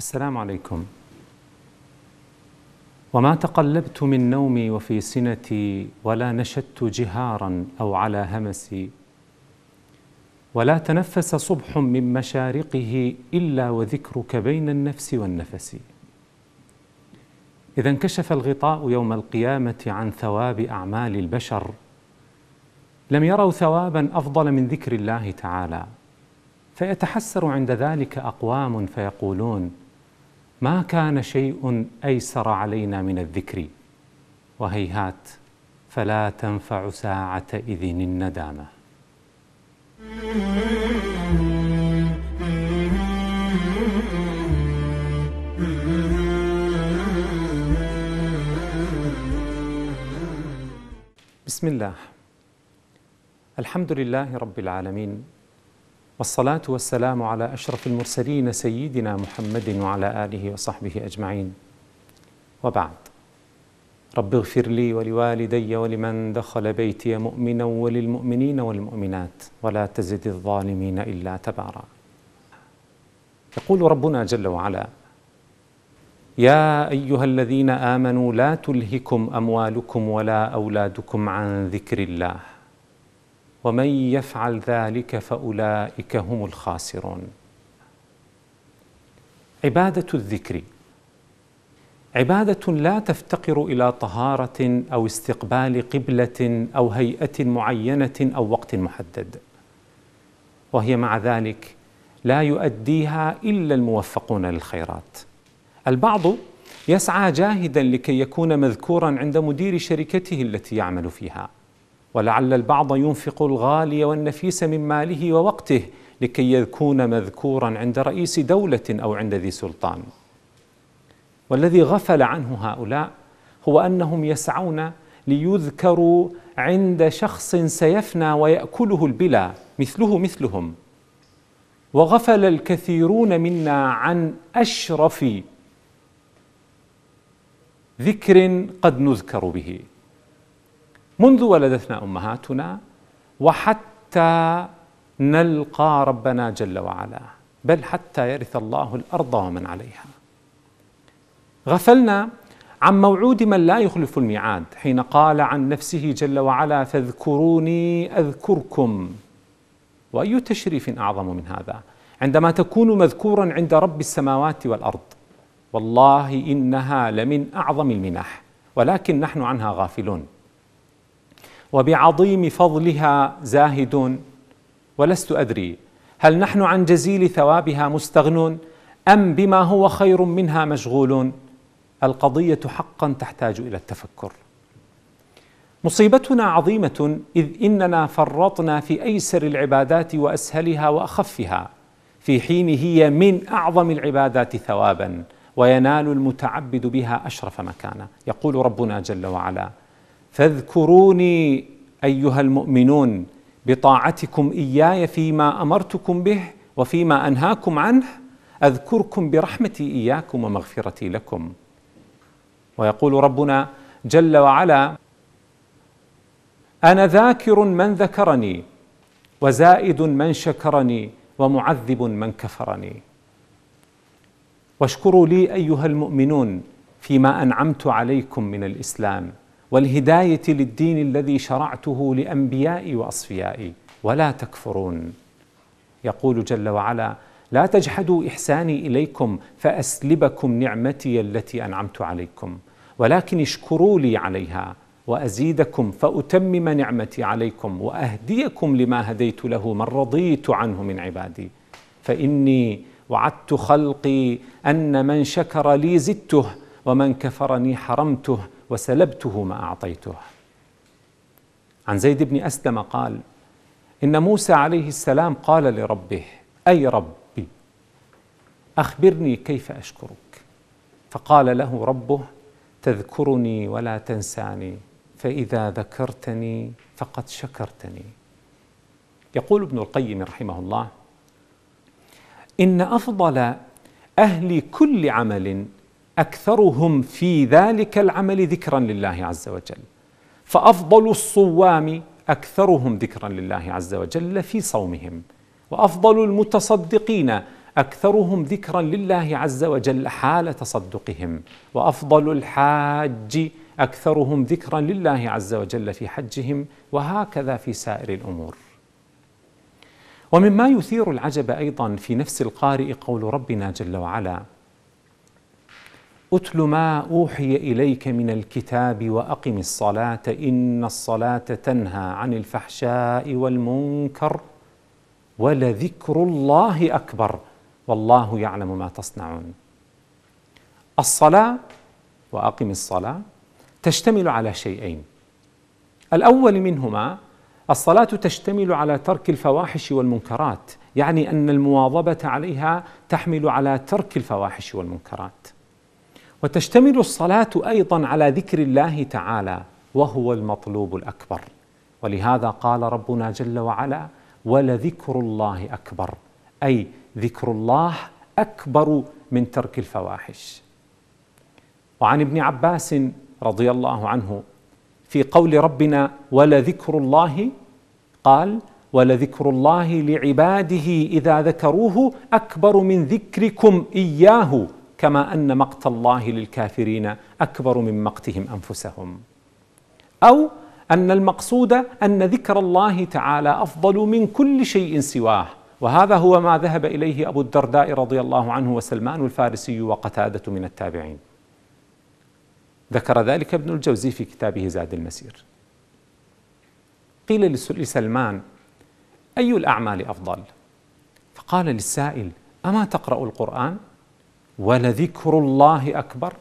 السلام عليكم وما تقلبت من نومي وفي سنتي ولا نشدت جهارا أو على همسي ولا تنفس صبح من مشارقه إلا وذكرك بين النفس والنفس إذا انكشف الغطاء يوم القيامة عن ثواب أعمال البشر لم يروا ثوابا أفضل من ذكر الله تعالى فيتحسر عند ذلك أقوام فيقولون ما كان شيء ايسر علينا من الذكر وهيهات فلا تنفع ساعه اذن الندامه بسم الله الحمد لله رب العالمين والصلاة والسلام على أشرف المرسلين سيدنا محمد وعلى آله وصحبه أجمعين وبعد رب اغفر لي ولوالدي ولمن دخل بيتي مؤمنا وللمؤمنين والمؤمنات ولا تزد الظالمين إلا تبارا يقول ربنا جل وعلا يا ايها الذين امنوا لا تلهكم اموالكم ولا اولادكم عن ذكر الله ومن يفعل ذلك فاولئك هم الخاسرون عباده الذكر عباده لا تفتقر الى طهاره او استقبال قبله او هيئه معينه او وقت محدد وهي مع ذلك لا يؤديها الا الموفقون للخيرات البعض يسعى جاهدا لكي يكون مذكورا عند مدير شركته التي يعمل فيها ولعل البعض ينفق الغالي والنفيس من ماله ووقته لكي يكون مذكورا عند رئيس دوله او عند ذي سلطان والذي غفل عنه هؤلاء هو انهم يسعون ليذكروا عند شخص سيفنى وياكله البلا مثله مثلهم وغفل الكثيرون منا عن اشرف ذكر قد نذكر به منذ ولدتنا امهاتنا وحتى نلقى ربنا جل وعلا بل حتى يرث الله الارض ومن عليها غفلنا عن موعود من لا يخلف الميعاد حين قال عن نفسه جل وعلا فاذكروني اذكركم واي تشريف اعظم من هذا عندما تكون مذكورا عند رب السماوات والارض والله انها لمن اعظم المنح ولكن نحن عنها غافلون وبعظيم فضلها زاهد ولست ادري هل نحن عن جزيل ثوابها مستغن ام بما هو خير منها مشغول القضيه حقا تحتاج الى التفكر مصيبتنا عظيمه اذ اننا فرطنا في ايسر العبادات واسهلها واخفها في حين هي من اعظم العبادات ثوابا وينال المتعبد بها اشرف مكانه يقول ربنا جل وعلا فاذكروني ايها المؤمنون بطاعتكم اياي فيما امرتكم به وفيما انهاكم عنه اذكركم برحمتي اياكم ومغفرتي لكم ويقول ربنا جل وعلا انا ذاكر من ذكرني وزائد من شكرني ومعذب من كفرني واشكروا لي ايها المؤمنون فيما انعمت عليكم من الاسلام والهدايه للدين الذي شرعته لانبيائي واصفيائي ولا تكفرون يقول جل وعلا لا تجحدوا احساني اليكم فاسلبكم نعمتي التي انعمت عليكم ولكن اشكروا لي عليها وازيدكم فاتمم نعمتي عليكم واهديكم لما هديت له من رضيت عنه من عبادي فاني وعدت خلقي ان من شكر لي زدته ومن كفرني حرمته وسلبته ما أعطيته عن زيد بن أسلم قال إن موسى عليه السلام قال لربه أي ربي أخبرني كيف أشكرك فقال له ربه تذكرني ولا تنساني فإذا ذكرتني فقد شكرتني يقول ابن القيم رحمه الله إن أفضل أهل كل عمل أكثرهم في ذلك العمل ذكرا لله عز وجل فأفضل الصوام أكثرهم ذكرا لله عز وجل في صومهم وأفضل المتصدقين أكثرهم ذكرا لله عز وجل حال تصدقهم وأفضل الحاج أكثرهم ذكرا لله عز وجل في حجهم وهكذا في سائر الأمور ومما يثير العجب أيضا في نفس القارئ قول ربنا جل وعلا أتل ما أوحي إليك من الكتاب وأقم الصلاة إن الصلاة تنهى عن الفحشاء والمنكر ولذكر الله أكبر والله يعلم ما تصنعون الصلاة وأقم الصلاة تشتمل على شيئين الأول منهما الصلاة تشتمل على ترك الفواحش والمنكرات يعني أن المواظبة عليها تحمل على ترك الفواحش والمنكرات وتشتمل الصلاه ايضا على ذكر الله تعالى وهو المطلوب الاكبر ولهذا قال ربنا جل وعلا ولذكر الله اكبر اي ذكر الله اكبر من ترك الفواحش وعن ابن عباس رضي الله عنه في قول ربنا ولذكر الله قال ولذكر الله لعباده اذا ذكروه اكبر من ذكركم اياه كما ان مقت الله للكافرين اكبر من مقتهم انفسهم او ان المقصود ان ذكر الله تعالى افضل من كل شيء سواه وهذا هو ما ذهب اليه ابو الدرداء رضي الله عنه وسلمان الفارسي وقتاده من التابعين ذكر ذلك ابن الجوزي في كتابه زاد المسير قيل لسلمان اي الاعمال افضل فقال للسائل اما تقرا القران ولذكر الله اكبر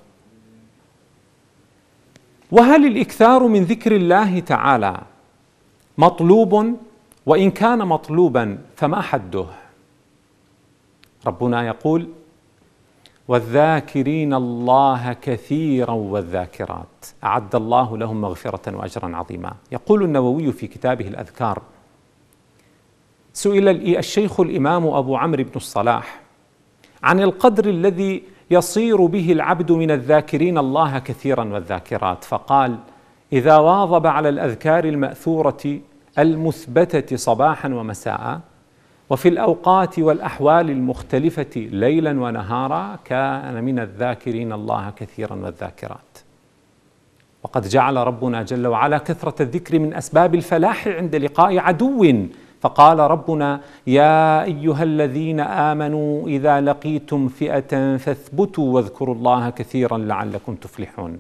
وهل الاكثار من ذكر الله تعالى مطلوب وان كان مطلوبا فما حده ربنا يقول والذاكرين الله كثيرا والذاكرات اعد الله لهم مغفره واجرا عظيما يقول النووي في كتابه الاذكار سئل الشيخ الامام ابو عمرو بن الصلاح عن القدر الذي يصير به العبد من الذاكرين الله كثيرا والذاكرات فقال اذا واظب على الاذكار الماثوره المثبته صباحا ومساء وفي الاوقات والاحوال المختلفه ليلا ونهارا كان من الذاكرين الله كثيرا والذاكرات وقد جعل ربنا جل وعلا كثره الذكر من اسباب الفلاح عند لقاء عدو فقال ربنا يا ايها الذين امنوا اذا لقيتم فئه فاثبتوا واذكروا الله كثيرا لعلكم تفلحون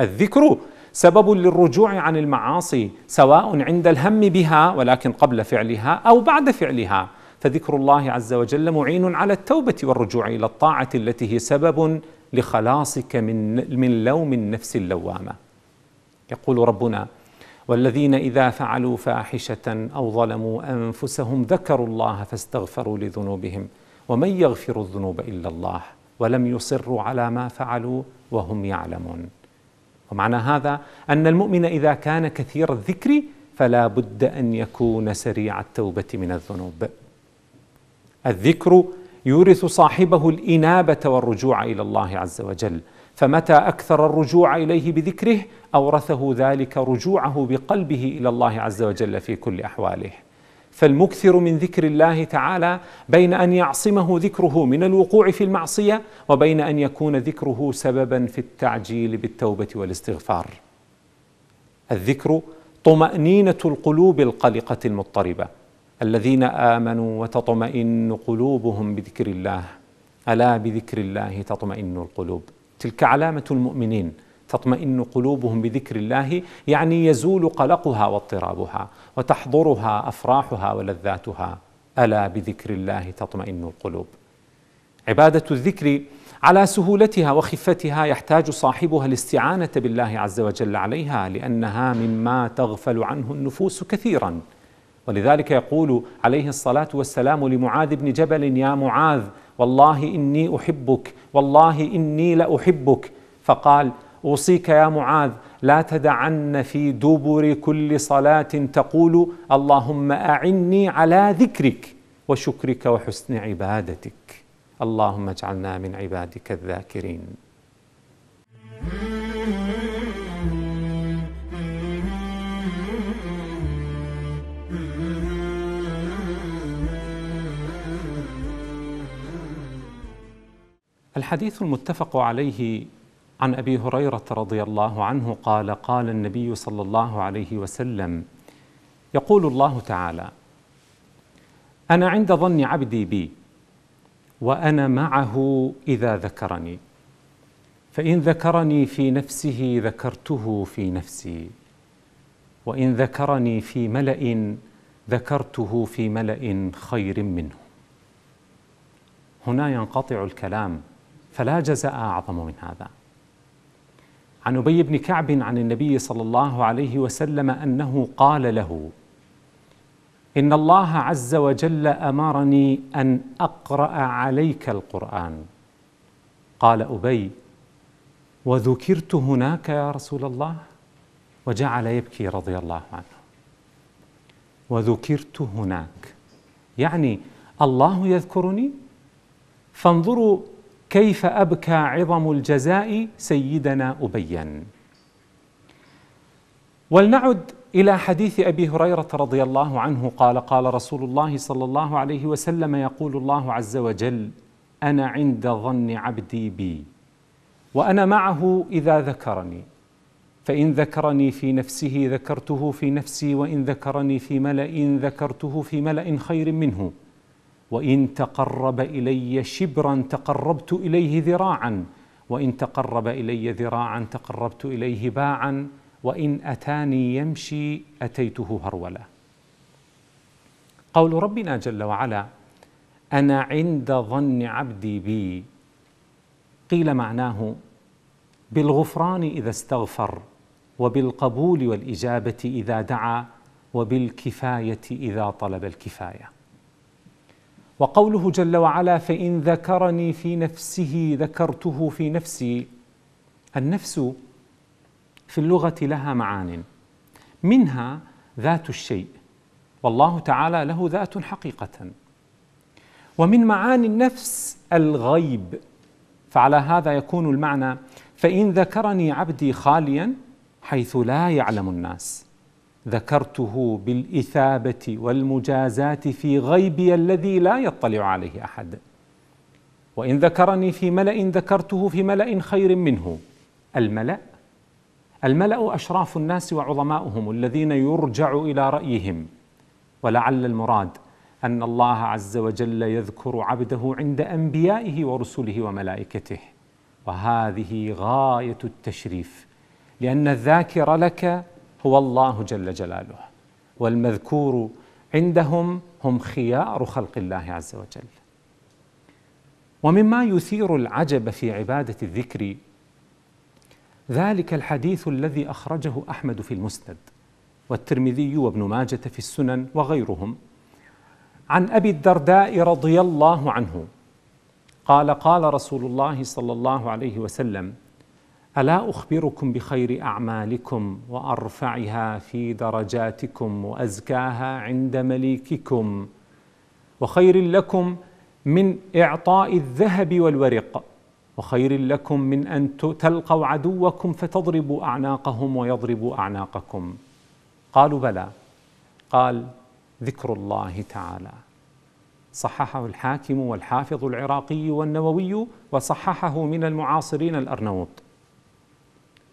الذكر سبب للرجوع عن المعاصي سواء عند الهم بها ولكن قبل فعلها او بعد فعلها فذكر الله عز وجل معين على التوبه والرجوع الى الطاعه التي هي سبب لخلاصك من من لوم النفس اللوامه يقول ربنا والذين إذا فعلوا فاحشة أو ظلموا أنفسهم ذكروا الله فاستغفروا لذنوبهم ومن يغفر الذنوب إلا الله ولم يصروا على ما فعلوا وهم يعلمون ومعنى هذا أن المؤمن إذا كان كثير الذكر فلا بد أن يكون سريع التوبة من الذنوب الذكر يورث صاحبه الإنابة والرجوع إلى الله عز وجل فمتى اكثر الرجوع اليه بذكره اورثه ذلك رجوعه بقلبه الى الله عز وجل في كل احواله فالمكثر من ذكر الله تعالى بين ان يعصمه ذكره من الوقوع في المعصيه وبين ان يكون ذكره سببا في التعجيل بالتوبه والاستغفار الذكر طمانينه القلوب القلقه المضطربه الذين امنوا وتطمئن قلوبهم بذكر الله الا بذكر الله تطمئن القلوب تلك علامة المؤمنين تطمئن قلوبهم بذكر الله يعني يزول قلقها واضطرابها وتحضرها افراحها ولذاتها الا بذكر الله تطمئن القلوب عباده الذكر على سهولتها وخفتها يحتاج صاحبها الاستعانه بالله عز وجل عليها لانها مما تغفل عنه النفوس كثيرا ولذلك يقول عليه الصلاة والسلام لمعاذ بن جبل يا معاذ والله إني أحبك والله إني لأحبك فقال أوصيك يا معاذ لا تدعن في دبر كل صلاة تقول اللهم أعني على ذكرك وشكرك وحسن عبادتك اللهم اجعلنا من عبادك الذاكرين الحديث المتفق عليه عن ابي هريره رضي الله عنه قال قال النبي صلى الله عليه وسلم يقول الله تعالى انا عند ظن عبدي بي وانا معه اذا ذكرني فان ذكرني في نفسه ذكرته في نفسي وان ذكرني في ملا ذكرته في ملا خير منه هنا ينقطع الكلام فلا جزاء أعظم من هذا عن أبي بن كعب عن النبي صلى الله عليه وسلم أنه قال له إن الله عز وجل أمرني أن أقرأ عليك القرآن قال أبي وذكرت هناك يا رسول الله وجعل يبكي رضي الله عنه وذكرت هناك يعني الله يذكرني فانظروا كيف أبكى عظم الجزاء سيدنا أبيا ولنعد إلى حديث أبي هريرة رضي الله عنه قال قال رسول الله صلى الله عليه وسلم يقول الله عز وجل أنا عند ظن عبدي بي وأنا معه إذا ذكرني فإن ذكرني في نفسه ذكرته في نفسي وإن ذكرني في ملأ ذكرته في ملأ خير منه وان تقرب الي شبرا تقربت اليه ذراعا وان تقرب الي ذراعا تقربت اليه باعا وان اتاني يمشي اتيته هرولا قول ربنا جل وعلا انا عند ظن عبدي بي قيل معناه بالغفران اذا استغفر وبالقبول والاجابه اذا دعا وبالكفايه اذا طلب الكفايه وقوله جل وعلا فإن ذكرني في نفسه ذكرته في نفسي النفس في اللغة لها معان منها ذات الشيء والله تعالى له ذات حقيقة ومن معاني النفس الغيب فعلى هذا يكون المعنى فإن ذكرني عبدي خاليا حيث لا يعلم الناس ذكرته بالإثابة والمجازات في غيبي الذي لا يطلع عليه أحد وإن ذكرني في ملأ ذكرته في ملأ خير منه الملأ الملأ أشراف الناس وعظماؤهم الذين يرجع إلى رأيهم ولعل المراد أن الله عز وجل يذكر عبده عند أنبيائه ورسله وملائكته وهذه غاية التشريف لأن الذاكر لك هو الله جل جلاله والمذكور عندهم هم خيار خلق الله عز وجل ومما يثير العجب في عباده الذكر ذلك الحديث الذي اخرجه احمد في المسند والترمذي وابن ماجه في السنن وغيرهم عن ابي الدرداء رضي الله عنه قال قال رسول الله صلى الله عليه وسلم الا اخبركم بخير اعمالكم وارفعها في درجاتكم وازكاها عند مليككم وخير لكم من اعطاء الذهب والورق وخير لكم من ان تلقوا عدوكم فتضربوا اعناقهم ويضربوا اعناقكم قالوا بلى قال ذكر الله تعالى صححه الحاكم والحافظ العراقي والنووي وصححه من المعاصرين الارنوط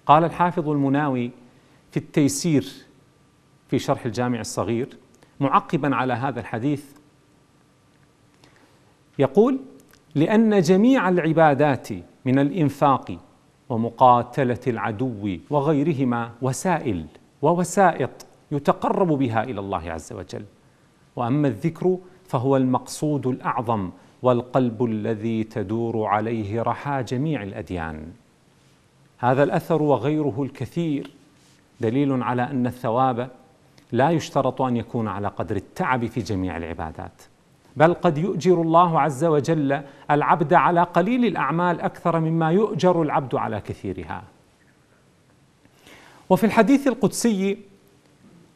قال الحافظ المناوي في التيسير في شرح الجامع الصغير معقبا على هذا الحديث يقول لان جميع العبادات من الانفاق ومقاتله العدو وغيرهما وسائل ووسائط يتقرب بها الى الله عز وجل واما الذكر فهو المقصود الاعظم والقلب الذي تدور عليه رحى جميع الاديان هذا الاثر وغيره الكثير دليل على ان الثواب لا يشترط ان يكون على قدر التعب في جميع العبادات بل قد يؤجر الله عز وجل العبد على قليل الاعمال اكثر مما يؤجر العبد على كثيرها وفي الحديث القدسي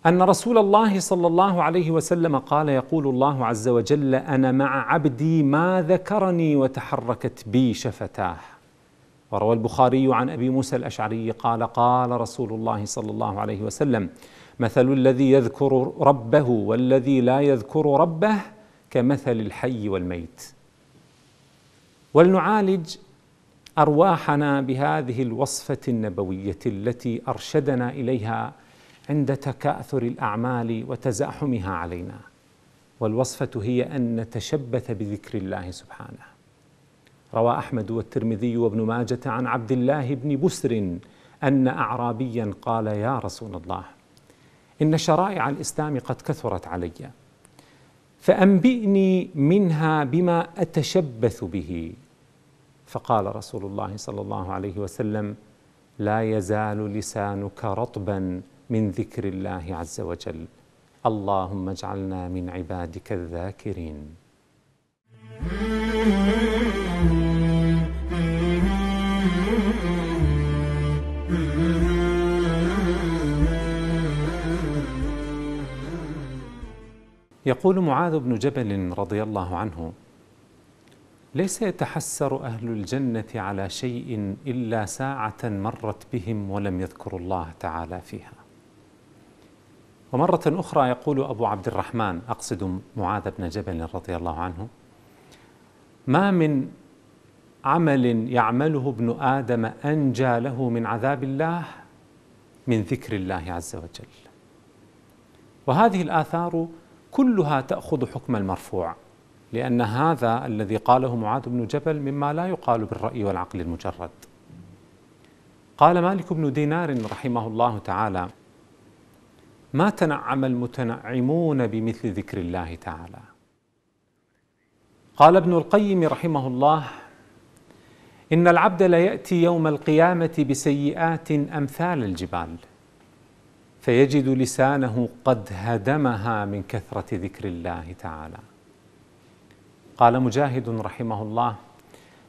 ان رسول الله صلى الله عليه وسلم قال يقول الله عز وجل انا مع عبدي ما ذكرني وتحركت بي شفتاه وروى البخاري عن ابي موسى الاشعري قال قال رسول الله صلى الله عليه وسلم مثل الذي يذكر ربه والذي لا يذكر ربه كمثل الحي والميت ولنعالج ارواحنا بهذه الوصفه النبويه التي ارشدنا اليها عند تكاثر الاعمال وتزاحمها علينا والوصفه هي ان نتشبث بذكر الله سبحانه روى أحمد والترمذي وابن ماجة عن عبد الله بن بسر أن أعرابيا قال يا رسول الله إن شرائع الإسلام قد كثرت علي فأنبئني منها بما أتشبث به فقال رسول الله صلى الله عليه وسلم لا يزال لسانك رطبا من ذكر الله عز وجل اللهم اجعلنا من عبادك الذاكرين يقول معاذ بن جبل رضي الله عنه ليس يتحسر اهل الجنه على شيء الا ساعه مرت بهم ولم يذكروا الله تعالى فيها ومره اخرى يقول ابو عبد الرحمن اقصد معاذ بن جبل رضي الله عنه ما من عمل يعمله ابن ادم انجى له من عذاب الله من ذكر الله عز وجل وهذه الاثار كلها تأخذ حكم المرفوع لأن هذا الذي قاله معاذ بن جبل مما لا يقال بالرأي والعقل المجرد قال مالك بن دينار رحمه الله تعالى ما تنعم المتنعمون بمثل ذكر الله تعالى قال ابن القيم رحمه الله ان العبد لياتي يوم القيامه بسيئات امثال الجبال فيجد لسانه قد هدمها من كثرة ذكر الله تعالى قال مجاهد رحمه الله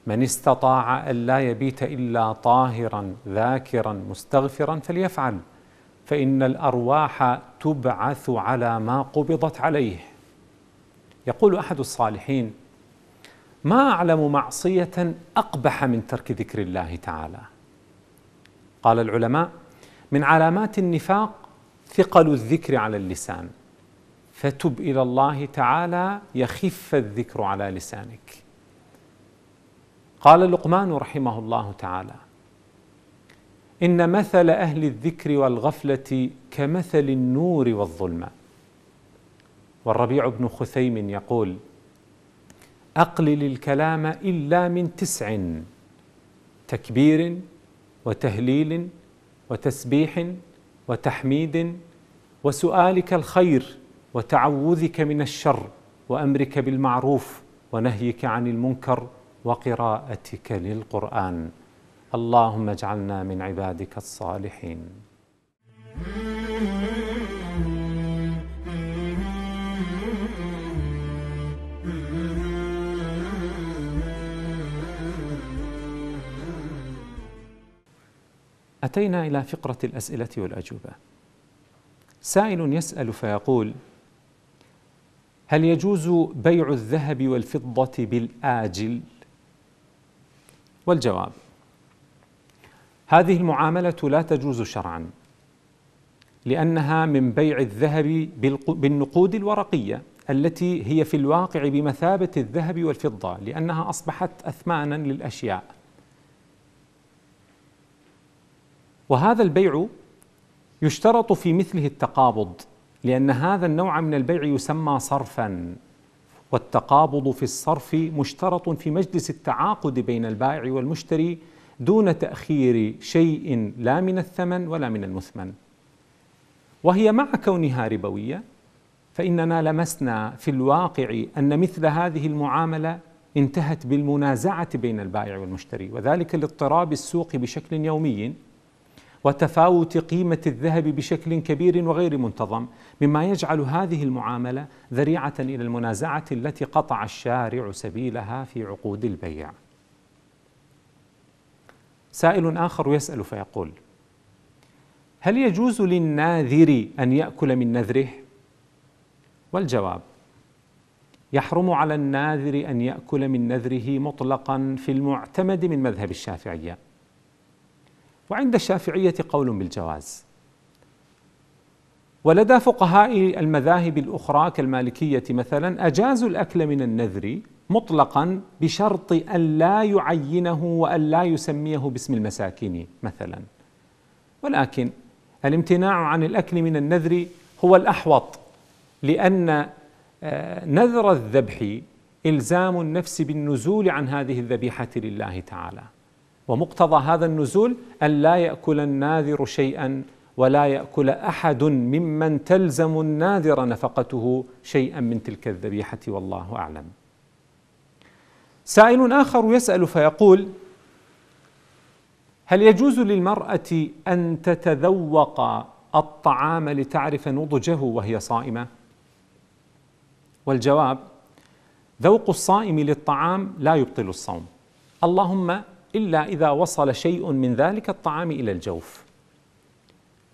من استطاع أن لا يبيت إلا طاهرا ذاكرا مستغفرا فليفعل فإن الأرواح تبعث على ما قبضت عليه يقول أحد الصالحين ما أعلم معصية أقبح من ترك ذكر الله تعالى قال العلماء من علامات النفاق ثقل الذكر على اللسان فتب الى الله تعالى يخف الذكر على لسانك قال لقمان رحمه الله تعالى ان مثل اهل الذكر والغفله كمثل النور والظلمه والربيع بن خثيم يقول اقلل الكلام الا من تسع تكبير وتهليل وتسبيح وتحميد وسؤالك الخير وتعوذك من الشر وامرك بالمعروف ونهيك عن المنكر وقراءتك للقران اللهم اجعلنا من عبادك الصالحين أتينا إلى فقرة الأسئلة والأجوبة سائل يسأل فيقول هل يجوز بيع الذهب والفضة بالآجل؟ والجواب هذه المعاملة لا تجوز شرعا لأنها من بيع الذهب بالنقود الورقية التي هي في الواقع بمثابة الذهب والفضة لأنها أصبحت أثمانا للأشياء وهذا البيع يشترط في مثله التقابض لأن هذا النوع من البيع يسمى صرفا والتقابض في الصرف مشترط في مجلس التعاقد بين البائع والمشتري دون تأخير شيء لا من الثمن ولا من المثمن وهي مع كونها ربوية فإننا لمسنا في الواقع أن مثل هذه المعاملة انتهت بالمنازعة بين البائع والمشتري وذلك لاضطراب السوق بشكل يومي وتفاوت قيمة الذهب بشكل كبير وغير منتظم مما يجعل هذه المعاملة ذريعة إلى المنازعة التي قطع الشارع سبيلها في عقود البيع سائل آخر يسأل فيقول هل يجوز للناذر أن يأكل من نذره؟ والجواب يحرم على الناذر أن يأكل من نذره مطلقا في المعتمد من مذهب الشافعية وعند الشافعية قول بالجواز ولدى فقهاء المذاهب الأخرى كالمالكية مثلا أجازوا الأكل من النذر مطلقا بشرط أن لا يعينه وأن لا يسميه باسم المساكين مثلا ولكن الامتناع عن الأكل من النذر هو الأحوط لأن آه، نذر الذبح إلزام النفس بالنزول عن هذه الذبيحة لله تعالى ومقتضى هذا النزول أن لا يأكل الناذر شيئا ولا يأكل أحد ممن تلزم الناذر نفقته شيئا من تلك الذبيحة والله أعلم سائل آخر يسأل فيقول هل يجوز للمرأة أن تتذوق الطعام لتعرف نضجه وهي صائمة؟ والجواب ذوق الصائم للطعام لا يبطل الصوم اللهم إلا إذا وصل شيء من ذلك الطعام إلى الجوف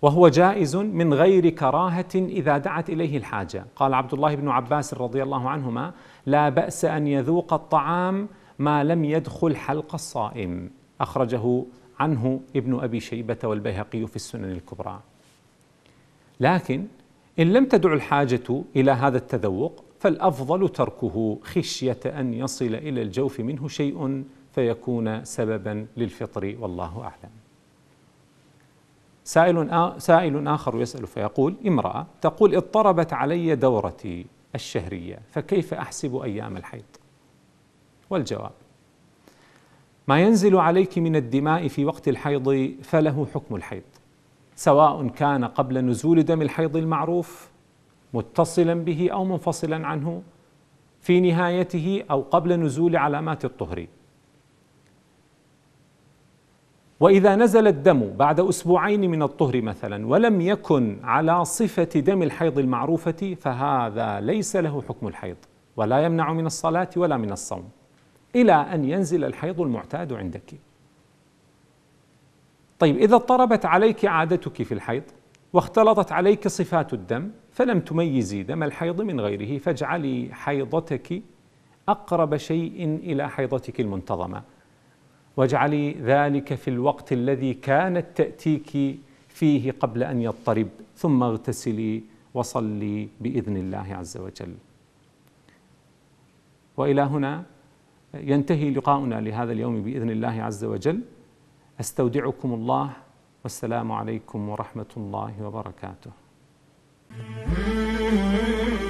وهو جائز من غير كراهة إذا دعت إليه الحاجة قال عبد الله بن عباس رضي الله عنهما لا بأس أن يذوق الطعام ما لم يدخل حلق الصائم أخرجه عنه ابن أبي شيبة والبيهقي في السنن الكبرى لكن إن لم تدع الحاجة إلى هذا التذوق فالأفضل تركه خشية أن يصل إلى الجوف منه شيء فيكون سببا للفطر والله أعلم سائل, سائل آخر يسأل فيقول امرأة تقول اضطربت علي دورتي الشهرية فكيف أحسب أيام الحيض والجواب ما ينزل عليك من الدماء في وقت الحيض فله حكم الحيض سواء كان قبل نزول دم الحيض المعروف متصلا به أو منفصلا عنه في نهايته أو قبل نزول علامات الطهر وإذا نزل الدم بعد أسبوعين من الطهر مثلا ولم يكن على صفة دم الحيض المعروفة فهذا ليس له حكم الحيض ولا يمنع من الصلاة ولا من الصوم إلى أن ينزل الحيض المعتاد عندك طيب إذا اضطربت عليك عادتك في الحيض واختلطت عليك صفات الدم فلم تميزي دم الحيض من غيره فاجعلي حيضتك أقرب شيء إلى حيضتك المنتظمة واجعلي ذلك في الوقت الذي كانت تأتيك فيه قبل أن يضطرب ثم اغتسلي وصلي بإذن الله عز وجل وإلى هنا ينتهي لقاؤنا لهذا اليوم بإذن الله عز وجل أستودعكم الله والسلام عليكم ورحمة الله وبركاته